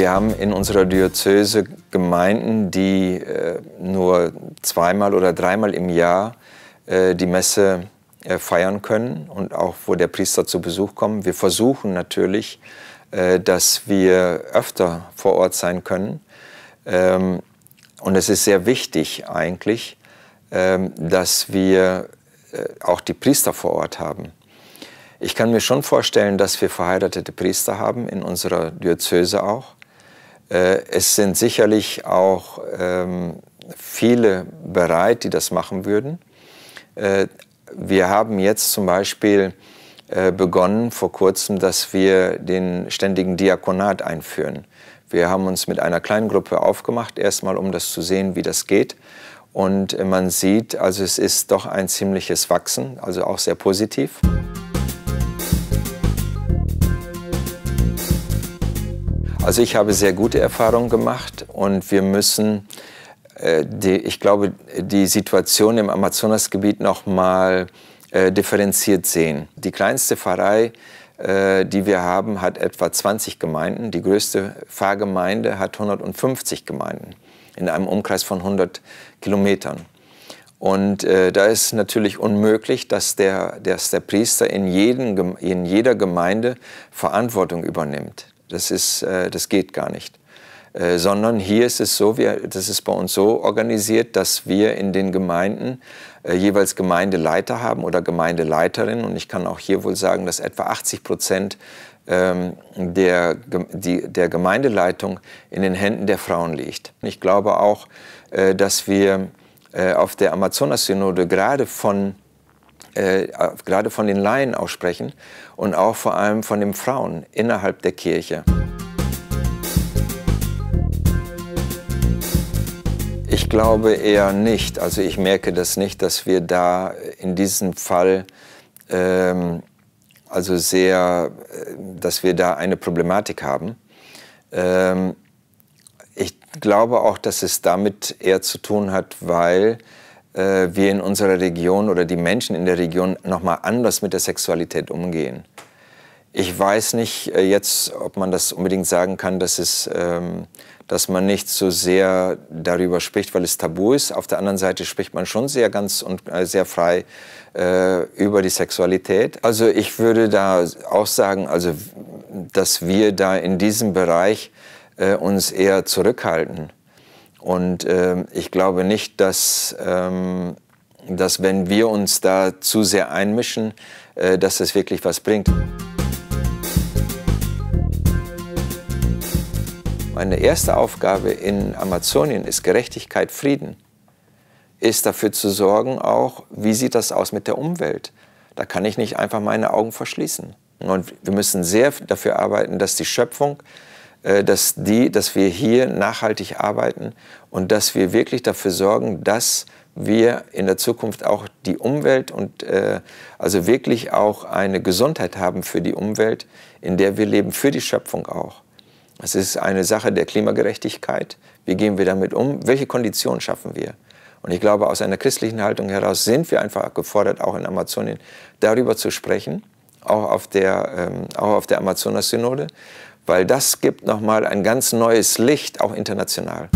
Wir haben in unserer Diözese Gemeinden, die äh, nur zweimal oder dreimal im Jahr äh, die Messe äh, feiern können und auch wo der Priester zu Besuch kommt. Wir versuchen natürlich, dass wir öfter vor Ort sein können. Ähm, und es ist sehr wichtig eigentlich, ähm, dass wir auch die Priester vor Ort haben. Ich kann mir schon vorstellen, dass wir verheiratete Priester haben, in unserer Diözese auch. Äh, es sind sicherlich auch ähm, viele bereit, die das machen würden. Äh, wir haben jetzt zum Beispiel äh, begonnen vor kurzem, dass wir den ständigen Diakonat einführen. Wir haben uns mit einer kleinen Gruppe aufgemacht, erstmal um das zu sehen, wie das geht. Und man sieht, also es ist doch ein ziemliches Wachsen, also auch sehr positiv. Also ich habe sehr gute Erfahrungen gemacht und wir müssen, äh, die, ich glaube, die Situation im Amazonasgebiet noch mal äh, differenziert sehen. Die kleinste Pfarrei, äh, die wir haben, hat etwa 20 Gemeinden. Die größte Pfarrgemeinde hat 150 Gemeinden in einem Umkreis von 100 Kilometern. Und äh, da ist natürlich unmöglich, dass der, dass der Priester in, jeden, in jeder Gemeinde Verantwortung übernimmt. Das, ist, äh, das geht gar nicht. Äh, sondern hier ist es so, wir, das ist bei uns so organisiert, dass wir in den Gemeinden äh, jeweils Gemeindeleiter haben oder Gemeindeleiterinnen. Und ich kann auch hier wohl sagen, dass etwa 80 Prozent ähm, der, die, der Gemeindeleitung in den Händen der Frauen liegt. Ich glaube auch, äh, dass wir äh, auf der Amazonas-Synode gerade von äh, gerade von den Laien auch sprechen und auch vor allem von den Frauen innerhalb der Kirche. Ich glaube eher nicht. Also ich merke das nicht, dass wir da in diesem Fall ähm, also sehr, äh, dass wir da eine Problematik haben. Ähm, ich glaube auch, dass es damit eher zu tun hat, weil äh, wir in unserer Region oder die Menschen in der Region nochmal anders mit der Sexualität umgehen. Ich weiß nicht äh, jetzt, ob man das unbedingt sagen kann, dass, es, ähm, dass man nicht so sehr darüber spricht, weil es tabu ist. Auf der anderen Seite spricht man schon sehr ganz und äh, sehr frei äh, über die Sexualität. Also ich würde da auch sagen, also, dass wir da in diesem Bereich äh, uns eher zurückhalten. Und äh, ich glaube nicht, dass, ähm, dass wenn wir uns da zu sehr einmischen, äh, dass das wirklich was bringt. Meine erste Aufgabe in Amazonien ist Gerechtigkeit, Frieden. Ist dafür zu sorgen, auch wie sieht das aus mit der Umwelt. Da kann ich nicht einfach meine Augen verschließen. Und wir müssen sehr dafür arbeiten, dass die Schöpfung äh, dass, die, dass wir hier nachhaltig arbeiten und dass wir wirklich dafür sorgen, dass wir in der Zukunft auch die Umwelt und äh, also wirklich auch eine Gesundheit haben für die Umwelt, in der wir leben, für die Schöpfung auch. Es ist eine Sache der Klimagerechtigkeit. Wie gehen wir damit um? Welche Konditionen schaffen wir? Und ich glaube, aus einer christlichen Haltung heraus sind wir einfach gefordert, auch in Amazonien darüber zu sprechen, auch auf der, ähm, auch auf der Amazonas-Synode, weil das gibt nochmal ein ganz neues Licht, auch international.